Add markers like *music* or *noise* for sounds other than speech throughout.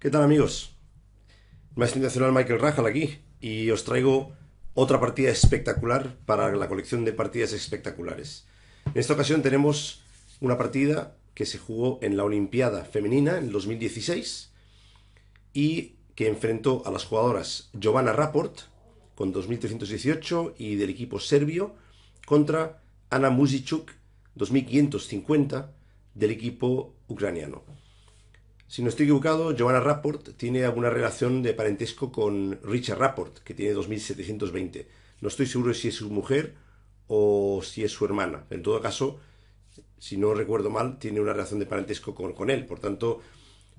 ¿Qué tal amigos? maestro Internacional Michael Rajal aquí y os traigo otra partida espectacular para la colección de partidas espectaculares. En esta ocasión tenemos una partida que se jugó en la Olimpiada Femenina en 2016 y que enfrentó a las jugadoras Giovanna Raport con 2.318 y del equipo serbio contra Ana Muzichuk 2.550 del equipo ucraniano. Si no estoy equivocado, Joanna Rapport tiene alguna relación de parentesco con Richard Rapport, que tiene 2720. No estoy seguro si es su mujer o si es su hermana. En todo caso, si no recuerdo mal, tiene una relación de parentesco con, él. Por tanto,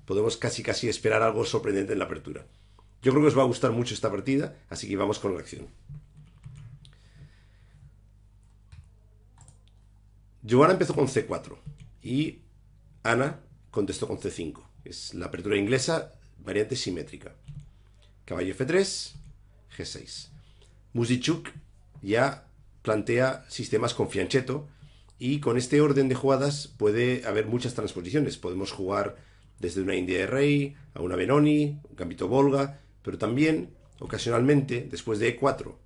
podemos casi casi esperar algo sorprendente en la apertura. Yo creo que os va a gustar mucho esta partida, así que vamos con la acción. Joanna empezó con C4 y Ana contestó con C5. Es la apertura inglesa, variante simétrica. Caballo F3, G6. Musichuk ya plantea sistemas con fianchetto y con este orden de jugadas puede haber muchas transposiciones. Podemos jugar desde una India de Rey a una Benoni, un gambito Volga, pero también ocasionalmente después de E4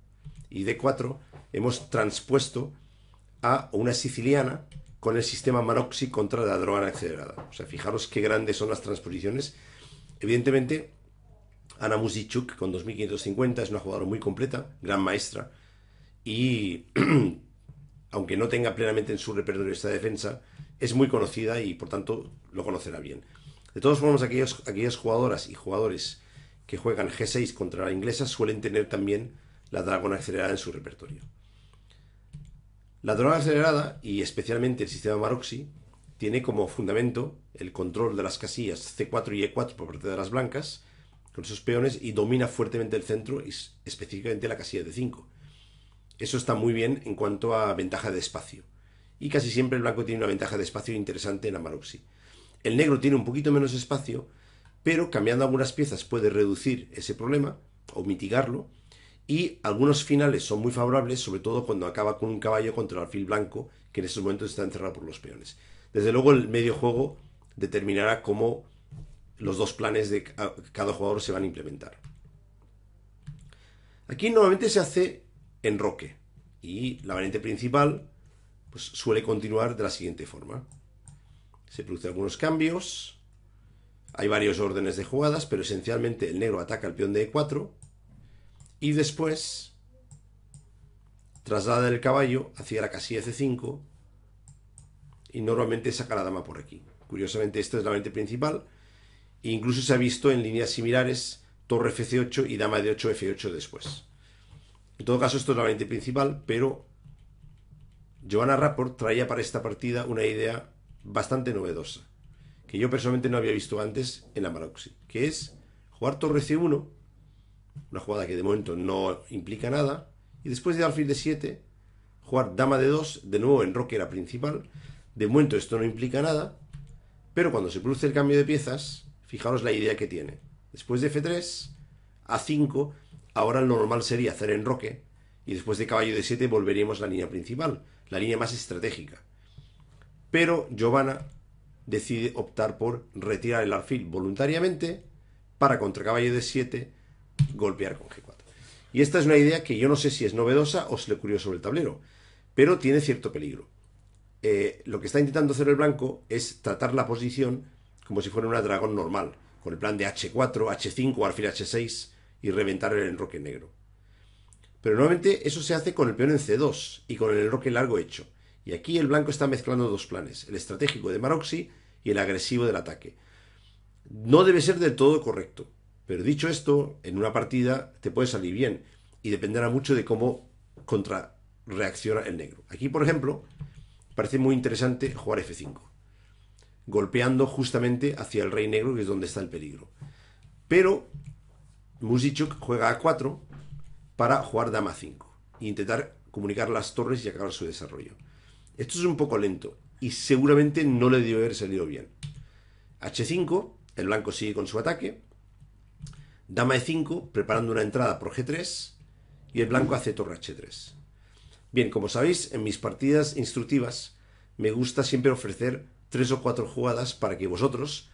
y D4 e hemos transpuesto a una siciliana con el sistema Maroxi contra la droga acelerada. O sea, fijaros qué grandes son las transposiciones. Evidentemente, Ana Musichuk con 2550 es una jugadora muy completa, gran maestra, y *clears throat* aunque no tenga plenamente en su repertorio esta defensa, es muy conocida y por tanto lo conocerá bien. De todos formas, aquellas, jugadoras y jugadores que juegan G6 contra la inglesa suelen tener también la dragona acelerada en su repertorio. La droga acelerada y especialmente el sistema Maroxi tiene como fundamento el control de las casillas C4 y E4 por parte de las blancas con sus peones y domina fuertemente el centro y específicamente la casilla de 5. Eso está muy bien en cuanto a ventaja de espacio. Y casi siempre el blanco tiene una ventaja de espacio interesante en la Maroxi. El negro tiene un poquito menos espacio, pero cambiando algunas piezas puede reducir ese problema o mitigarlo y algunos finales son muy favorables, sobre todo cuando acaba con un caballo contra el alfil blanco, que en esos momentos está encerrado por los peones. Desde luego el medio juego determinará cómo los dos planes de cada jugador se van a implementar. Aquí nuevamente se hace en roque, y la variante principal pues, suele continuar de la siguiente forma. Se producen algunos cambios, hay varios órdenes de jugadas, pero esencialmente el negro ataca al peón de E4, y después traslada el caballo hacia la casilla C5 y normalmente saca la dama por aquí. Curiosamente esta es la mente principal e incluso se ha visto en líneas similares torre fc 8 y dama de 8 F8 después. En todo caso esto es la mente principal, pero Joanna Rapport traía para esta partida una idea bastante novedosa, que yo personalmente no había visto antes en la maroxi, que es jugar torre C1 una jugada que de momento no implica nada, y después de alfil de 7, jugar dama de 2, de nuevo en roque era principal, de momento esto no implica nada, pero cuando se produce el cambio de piezas, fijaros la idea que tiene. Después de F3, A5, ahora lo normal sería hacer enroque, y después de caballo de 7 volveríamos a la línea principal, la línea más estratégica. Pero Giovanna decide optar por retirar el alfil voluntariamente para contra caballo de 7 golpear con G4. Y esta es una idea que yo no sé si es novedosa o se le ocurrió sobre el tablero, pero tiene cierto peligro. Eh, lo que está intentando hacer el blanco es tratar la posición como si fuera una dragón normal, con el plan de H4, H5, alfil H6 y reventar el enroque negro. Pero nuevamente eso se hace con el peón en C2 y con el enroque largo hecho. Y aquí el blanco está mezclando dos planes, el estratégico de Maroxi y el agresivo del ataque. No debe ser del todo correcto. Pero dicho esto, en una partida te puede salir bien y dependerá mucho de cómo contrarreacciona el negro. Aquí, por ejemplo, parece muy interesante jugar F5, golpeando justamente hacia el rey negro, que es donde está el peligro. Pero Musichuk juega A4 para jugar Dama 5 e intentar comunicar las torres y acabar su desarrollo. Esto es un poco lento y seguramente no le debe haber salido bien. H5, el blanco sigue con su ataque, Dama E5, preparando una entrada por G3 y el blanco hace torre H3. Bien, como sabéis, en mis partidas instructivas me gusta siempre ofrecer tres o cuatro jugadas para que vosotros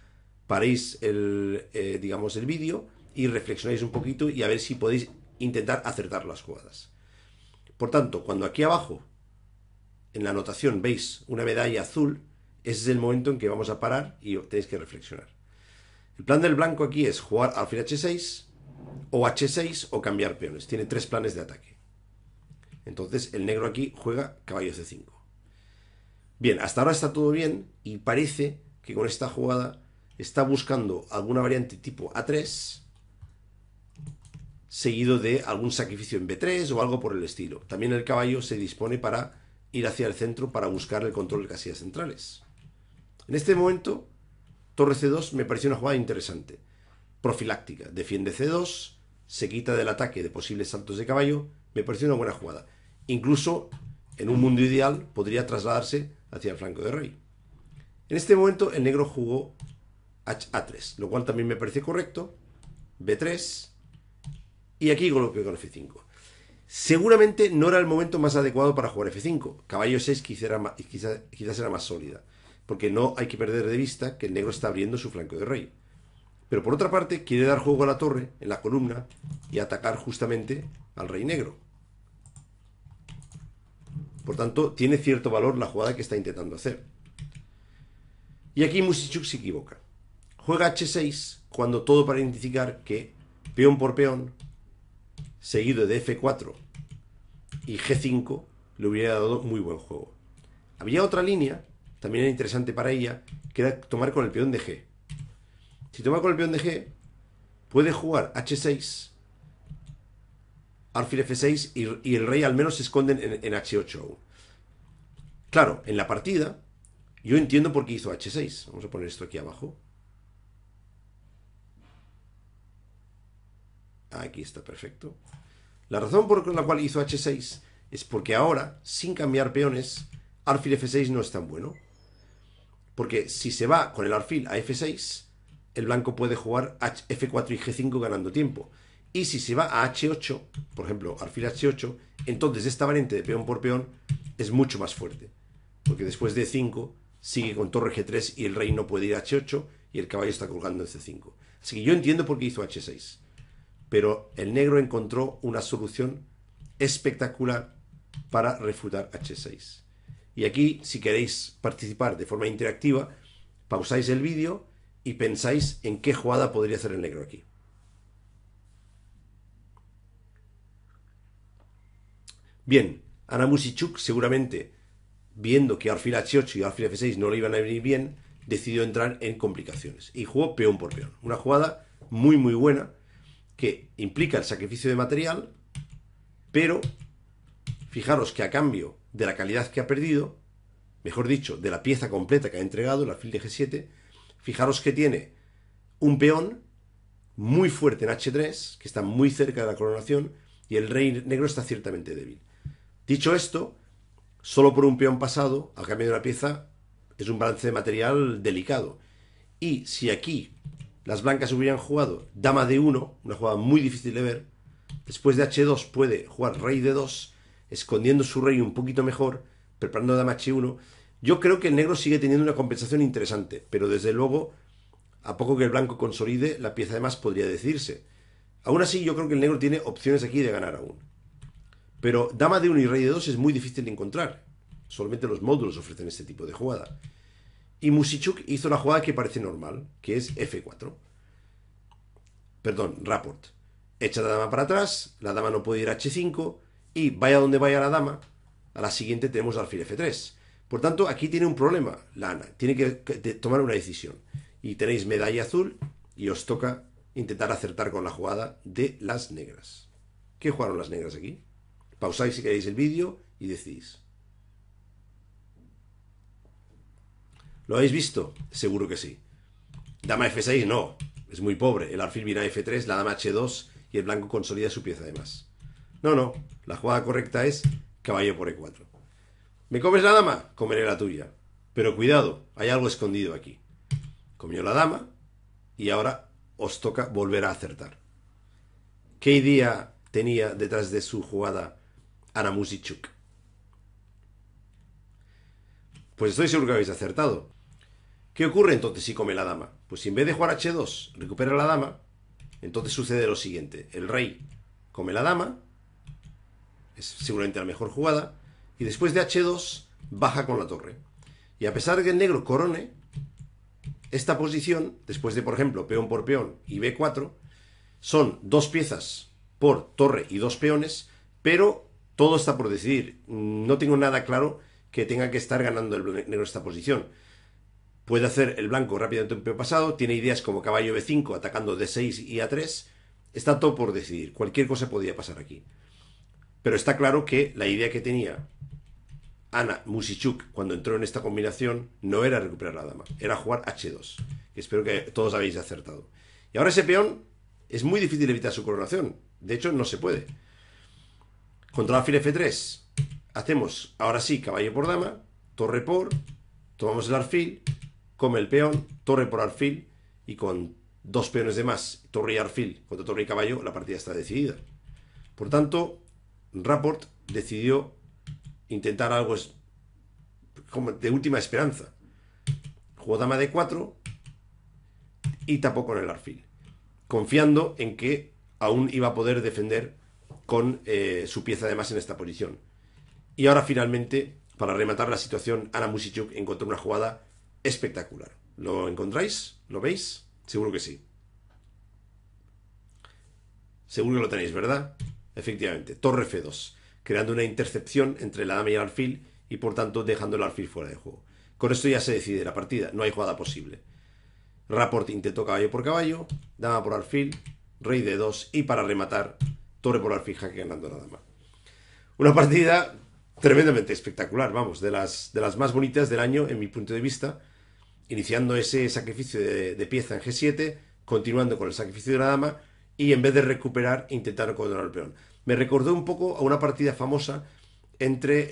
paréis el, eh, digamos, el vídeo y reflexionéis un poquito y a ver si podéis intentar acertar las jugadas. Por tanto, cuando aquí abajo, en la anotación, veis una medalla azul, ese es el momento en que vamos a parar y tenéis que reflexionar. El plan del blanco aquí es jugar alfil h6 o h6 o cambiar peones. Tiene tres planes de ataque. Entonces el negro aquí juega caballo c5. Bien, hasta ahora está todo bien y parece que con esta jugada está buscando alguna variante tipo a3 seguido de algún sacrificio en b3 o algo por el estilo. También el caballo se dispone para ir hacia el centro para buscar el control de casillas centrales. En este momento Torre C2 me pareció una jugada interesante. Profiláctica. Defiende C2, se quita del ataque de posibles saltos de caballo. Me pareció una buena jugada. Incluso, en un mundo ideal, podría trasladarse hacia el flanco de rey. En este momento, el negro jugó a 3 lo cual también me parece correcto. B3. Y aquí golpeó con F5. Seguramente no era el momento más adecuado para jugar F5. Caballo 6 quizás era más sólida porque no hay que perder de vista que el negro está abriendo su flanco de rey. Pero por otra parte, quiere dar juego a la torre, en la columna, y atacar justamente al rey negro. Por tanto, tiene cierto valor la jugada que está intentando hacer. Y aquí Musichuk se equivoca. Juega H6 cuando todo para identificar que peón por peón, seguido de F4 y G5, le hubiera dado muy buen juego. Había otra línea también era interesante para ella, que era tomar con el peón de G. Si toma con el peón de G, puede jugar H6, alfil F6 y, el rey al menos se esconden en, H8 Claro, en la partida, yo entiendo por qué hizo H6. Vamos a poner esto aquí abajo. Aquí está, perfecto. La razón por la cual hizo H6 es porque ahora, sin cambiar peones, alfil F6 no es tan bueno. Porque si se va con el alfil a F6, el blanco puede jugar F4 y G5 ganando tiempo. Y si se va a H8, por ejemplo, alfil H8, entonces esta variante de peón por peón es mucho más fuerte. Porque después de 5 sigue con torre G3 y el rey no puede ir a H8 y el caballo está colgando en C5. Así que yo entiendo por qué hizo H6. Pero el negro encontró una solución espectacular para refutar H6. Y aquí, si queréis participar de forma interactiva, pausáis el vídeo y pensáis en qué jugada podría hacer el negro aquí. Bien, Anamusichuk seguramente, viendo que alfil h8 y alfil f6 no le iban a venir bien, decidió entrar en complicaciones y jugó peón por peón. Una jugada muy muy buena que implica el sacrificio de material, pero fijaros que a cambio de la calidad que ha perdido, mejor dicho, de la pieza completa que ha entregado, la alfil de G7, fijaros que tiene un peón muy fuerte en H3, que está muy cerca de la coronación, y el rey negro está ciertamente débil. Dicho esto, solo por un peón pasado, al cambio de una pieza, es un balance de material delicado. Y si aquí las blancas hubieran jugado dama de 1, una jugada muy difícil de ver, después de H2 puede jugar rey de 2, escondiendo su rey un poquito mejor, preparando dama h1, yo creo que el negro sigue teniendo una compensación interesante, pero desde luego, a poco que el blanco consolide, la pieza de más podría decirse Aún así, yo creo que el negro tiene opciones aquí de ganar aún. Pero dama de 1 y rey de 2 es muy difícil de encontrar. Solamente los módulos ofrecen este tipo de jugada. Y Musichuk hizo la jugada que parece normal, que es F4. Perdón, rapport. Echa la dama para atrás, la dama no puede ir a H5, y vaya donde vaya la dama, a la siguiente tenemos alfil F3. Por tanto, aquí tiene un problema, Lana, tiene que tomar una decisión. Y tenéis medalla azul y os toca intentar acertar con la jugada de las negras. ¿Qué jugaron las negras aquí? Pausáis si queréis el vídeo y decidís. ¿Lo habéis visto? Seguro que sí. Dama F6 no, es muy pobre. El alfil viene a F3, la dama H2 y el blanco consolida su pieza además. No, no, la jugada correcta es caballo por e4. ¿Me comes la dama? Comeré la tuya. Pero cuidado, hay algo escondido aquí. Comió la dama y ahora os toca volver a acertar. ¿Qué idea tenía detrás de su jugada Aramusichuk? Pues estoy seguro que habéis acertado. ¿Qué ocurre entonces si come la dama? Pues si en vez de jugar h2 recupera la dama, entonces sucede lo siguiente. El rey come la dama es seguramente la mejor jugada, y después de H2 baja con la torre. Y a pesar de que el negro corone, esta posición, después de, por ejemplo, peón por peón y B4, son dos piezas por torre y dos peones, pero todo está por decidir. No tengo nada claro que tenga que estar ganando el negro esta posición. Puede hacer el blanco rápidamente un peón pasado, tiene ideas como caballo B5 atacando D6 y A3. Está todo por decidir. Cualquier cosa podría pasar aquí. Pero está claro que la idea que tenía Ana Musichuk cuando entró en esta combinación no era recuperar la dama, era jugar H2. Espero que todos habéis acertado. Y ahora ese peón es muy difícil evitar su coronación. De hecho, no se puede. Contra alfil F3. Hacemos ahora sí caballo por dama, torre por, tomamos el alfil, come el peón, torre por alfil y con dos peones de más, torre y alfil contra torre y caballo, la partida está decidida. Por tanto, Rapport decidió intentar algo de última esperanza. Jugó dama de 4 y tapó con el arfil, confiando en que aún iba a poder defender con eh, su pieza además en esta posición. Y ahora finalmente, para rematar la situación, Ana Musichuk encontró una jugada espectacular. ¿Lo encontráis? ¿Lo veis? Seguro que sí. Seguro que lo tenéis, ¿verdad? Efectivamente, torre F2, creando una intercepción entre la dama y el alfil y por tanto dejando el alfil fuera de juego. Con esto ya se decide la partida, no hay jugada posible. Rapport intentó caballo por caballo, dama por alfil, rey de 2 y para rematar, torre por alfil jaque ganando la dama. Una partida tremendamente espectacular, vamos, de las, de las más bonitas del año en mi punto de vista, iniciando ese sacrificio de pieza en G7, continuando con el sacrificio de la dama y en vez de recuperar, intentar controlar el peón. Me recordó un poco a una partida famosa entre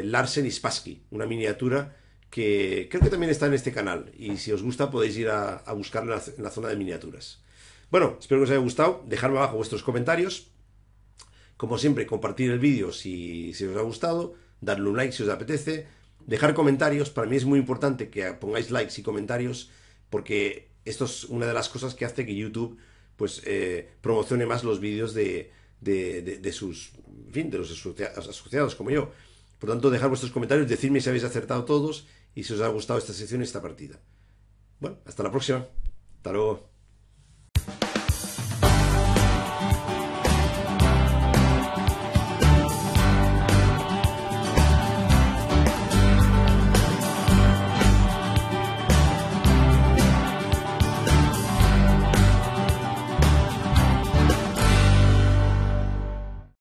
eh, Larsen y Spassky, una miniatura que creo que también está en este canal y si os gusta podéis ir a, buscarla en la zona de miniaturas. Bueno, espero que os haya gustado, dejadme abajo vuestros comentarios, como siempre compartir el vídeo si, si os ha gustado, darle un like si os apetece, dejar comentarios, para mí es muy importante que pongáis likes y comentarios porque esto es una de las cosas que hace que YouTube pues eh, promocione más los vídeos de, de, sus, en fin, de los asociados como yo. Por tanto, dejad vuestros comentarios, decidme si habéis acertado todos y si os ha gustado esta sección y esta partida. Bueno, hasta la próxima. Hasta luego.